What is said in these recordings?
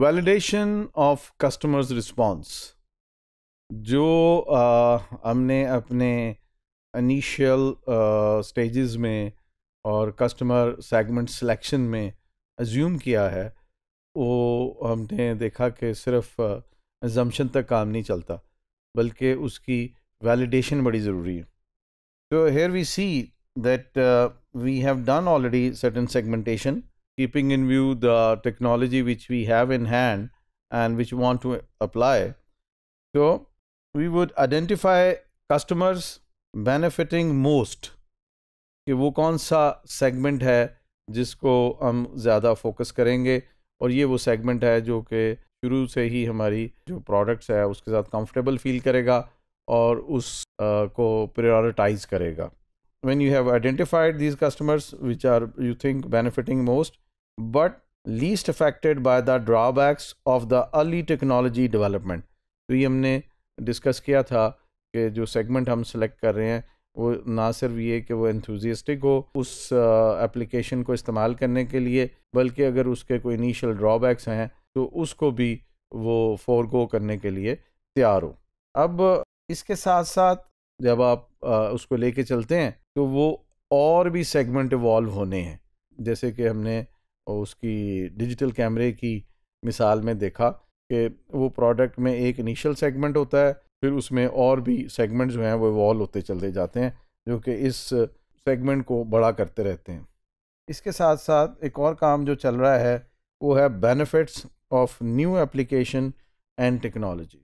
Validation of customers response जो आ, हमने अपने इनिशियल स्टेजेस में और कस्टमर सेगमेंट सिलेक्शन में अज्यूम किया है वो हमने देखा कि सिर्फ जमशन तक काम नहीं चलता बल्कि उसकी वैलिडेशन बड़ी ज़रूरी है तो here we see that we have done already certain segmentation keeping in view the technology which we have in hand and which want to apply. So we would identify customers benefiting most कि वो कौन सा segment है जिसको हम ज़्यादा focus करेंगे और ये वो segment है जो कि शुरू से ही हमारी जो products है उसके साथ comfortable feel करेगा और उस uh, को prioritize करेगा. When you have identified these customers which are you think benefiting most, but least affected by the drawbacks of the early technology development तो ये हमने डिस्कस किया था कि जो सेगमेंट हम सेलेक्ट कर रहे हैं वो ना सिर्फ ये कि वो एंथुजियस्टिक हो उस एप्लीकेशन uh, को इस्तेमाल करने के लिए बल्कि अगर उसके कोई इनिशियल ड्रॉबैक्स हैं तो उसको भी वो फॉरगो करने के लिए तैयार हो अब इसके साथ साथ जब आप uh, उसको लेके चलते हैं तो वो और भी सेगमेंट इवॉल्व होने हैं जैसे कि हमने उसकी डिजिटल कैमरे की मिसाल में देखा कि वो प्रोडक्ट में एक इनिशियल सेगमेंट होता है फिर उसमें और भी सेगमेंट जो हैं वो इवॉल्व होते चलते जाते हैं जो कि इस सेगमेंट को बड़ा करते रहते हैं इसके साथ साथ एक और काम जो चल रहा है वो है benefits of new application and technology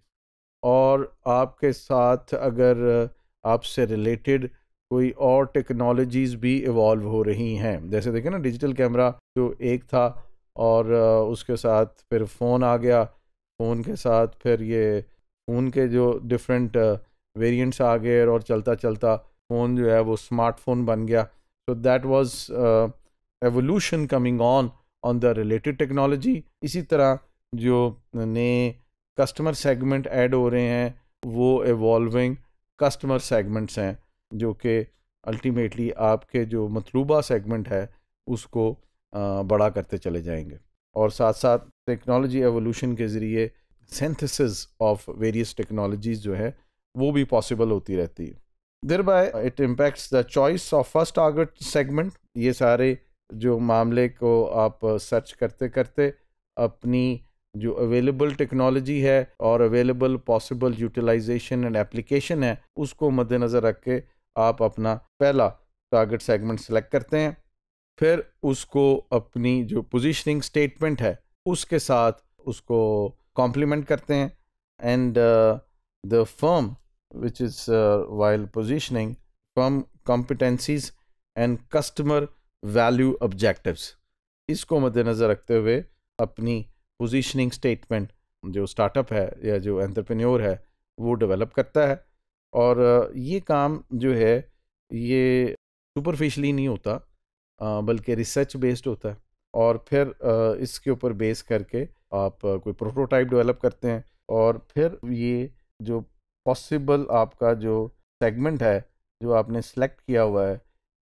और आपके साथ अगर आपसे रिलेटेड कोई और टेक्नोलॉजीज़ भी इवॉल्व हो रही हैं जैसे देखें ना डिजिटल कैमरा जो एक था और उसके साथ फिर फ़ोन आ गया फ़ोन के साथ फिर ये फ़ोन के जो डिफरेंट वेरिएंट्स आ गए और चलता चलता फ़ोन जो है वो स्मार्टफोन बन गया so that was evolution coming on on the related technology इसी तरह जो नए कस्टमर सेगमेंट ऐड हो रहे हैं वो एवॉल्विंग कस्टमर सेगमेंट्स हैं जो कि अल्टीमेटली आपके जो मतलूबा सेगमेंट है उसको बड़ा करते चले जाएंगे और साथ साथ टेक्नोलॉजी एवोल्यूशन के ज़रिए सिंथेसिस ऑफ वेरियस टेक्नोलॉजीज़ जो है वो भी पॉसिबल होती रहती है thereby it impacts the choice of first target segment ये सारे जो मामले को आप सर्च करते करते अपनी जो अवेलेबल टेक्नोलॉजी है और available possible utilisation and application है उसको मद्देनज़र रख के आप अपना पहला टारगेट सेगमेंट सेलेक्ट करते हैं फिर उसको अपनी जो पोजीशनिंग स्टेटमेंट है उसके साथ उसको कॉम्प्लीमेंट करते हैं and the firm which is while positioning firm competencies and customer value objectives इसको मद्देनज़र रखते हुए अपनी पोजीशनिंग स्टेटमेंट जो स्टार्टअप है या जो एंटरप्रेन्योर है वो डेवलप करता है और ये काम जो है ये सुपरफिशली नहीं होता बल्कि रिसर्च बेस्ड होता है और फिर इसके ऊपर बेस करके आप कोई प्रोटोटाइप डेवलप करते हैं और फिर ये जो पॉसिबल आपका जो सेगमेंट है जो आपने सेलेक्ट किया हुआ है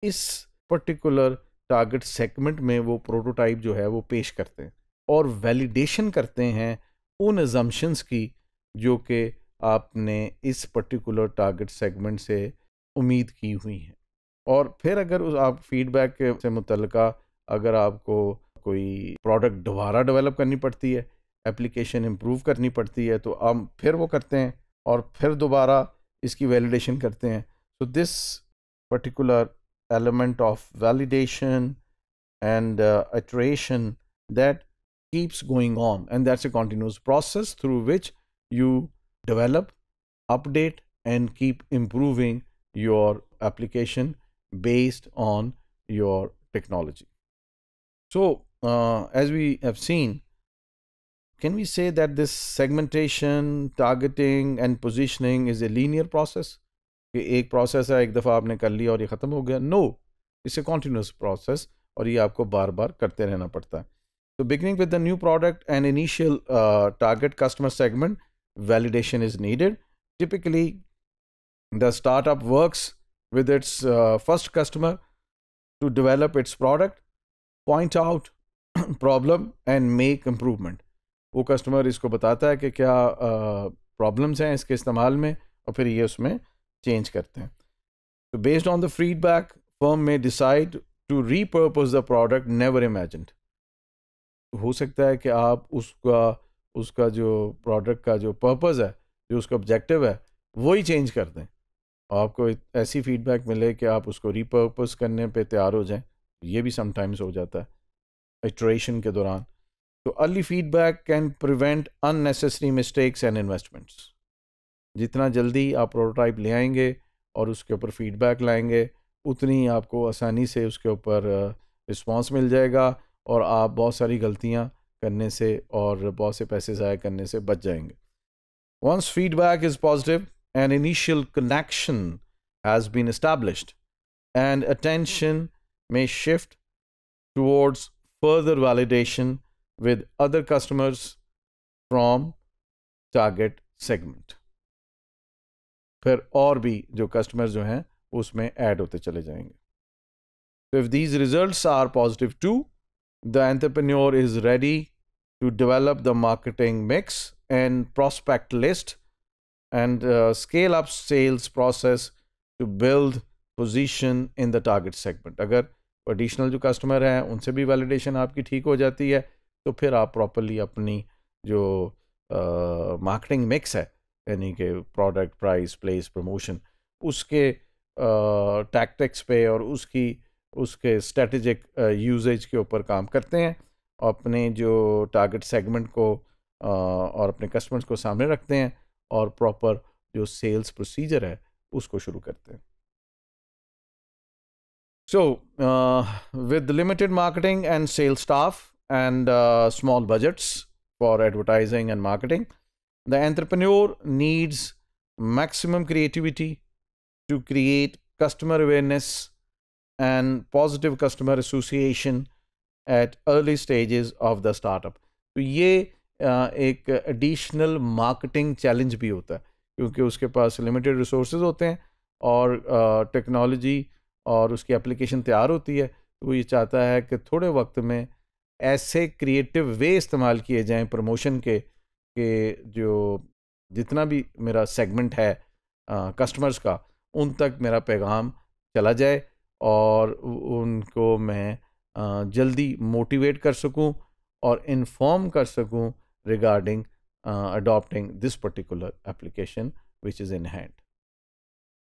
इस पर्टिकुलर टारगेट सेगमेंट में वो प्रोटोटाइप जो है वो पेश करते हैं और वैलिडेशन करते हैं उन एजम्पन्स की जो कि आपने इस पर्टिकुलर टारगेट सेगमेंट से उम्मीद की हुई है और फिर अगर उस आप फीडबैक से मुतल अगर आपको कोई प्रोडक्ट दोबारा डेवलप करनी पड़ती है एप्लीकेशन इम्प्रूव करनी पड़ती है तो हम फिर वो करते हैं और फिर दोबारा इसकी वैलिडेशन करते हैं तो this particular element of validation and iteration that keeps going on and that's a continuous process through which you develop, update, and keep improving your application based on your technology. So, uh, as we have seen, can we say that this segmentation, targeting, and positioning is a linear process? कि एक process है एक दफ़ा आपने कर लिया और ये ख़त्म हो गया no it's a continuous process और ये आपको बार बार करते रहना पड़ता है तो beginning with the new product and initial target customer segment validation is needed. Typically, the startup works with its uh, first customer to develop its product, point out problem and make improvement. वो customer इसको बताता है कि क्या problems uh, हैं इसके इस्तेमाल में और फिर ये उसमें चेंज करते हैं तो based on the feedback firm may decide to repurpose the product never imagined हो सकता है कि आप उसका उसका जो प्रोडक्ट का जो पर्पज़ है जो उसका ऑब्जेक्टिव है वही चेंज कर दें आपको ऐसी फीडबैक मिले कि आप उसको रिपर्पज़ करने पे तैयार हो जाएं ये भी समटाइम्स हो जाता है इट्रेशन के दौरान तो early feedback can prevent unnecessary mistakes and investments जितना जल्दी आप प्रोटोटाइप ले आएंगे और उसके ऊपर फीडबैक लाएंगे उतनी आपको आसानी से उसके ऊपर रिस्पॉन्स uh, मिल जाएगा और आप बहुत सारी गलतियाँ करने से और बहुत से पैसे ज़ाया करने से बच जाएंगे once feedback is positive and initial connection has been established and attention may shift towards further validation with other customers from target segment फिर और भी जो कस्टमर्स जो हैं उसमें ऐड होते चले जाएंगे तो if these result are positive to the entrepreneur is ready to develop the marketing mix and prospect list and uh, scale up sales process to build position in the target segment agar additional jo customer hai unse bhi validation aapki theek ho jati hai to fir aap properly apni jo uh, marketing mix hai yani ke product price place promotion uske uh, tactics pe aur uski uh, उसके strategic usage uh, के ऊपर काम करते हैं अपने जो target segment को uh, और अपने कस्टमर्स को सामने रखते हैं और प्रॉपर जो सेल्स प्रोसीजर है उसको शुरू करते हैं so with limited marketing and sale staff and small budgets for advertising and marketing the entrepreneur needs maximum creativity to create customer awareness and positive customer association at early stages of the startup तो ये एक additional marketing challenge भी होता है क्योंकि उसके पास limited resources होते हैं और टेक्नोलॉजी और उसकी एप्लीकेशन तैयार होती है तो वो ये चाहता है कि थोड़े वक्त में ऐसे क्रिएटिव वे इस्तेमाल किए जाएं प्रमोशन के के जो जितना भी मेरा सेगमेंट है कस्टमर्स का उन तक मेरा पैगाम चला जाए और उनको मैं जल्दी मोटिवेट कर सकूं और इन्फॉर्म कर सकूं regarding adopting this particular application which is in hand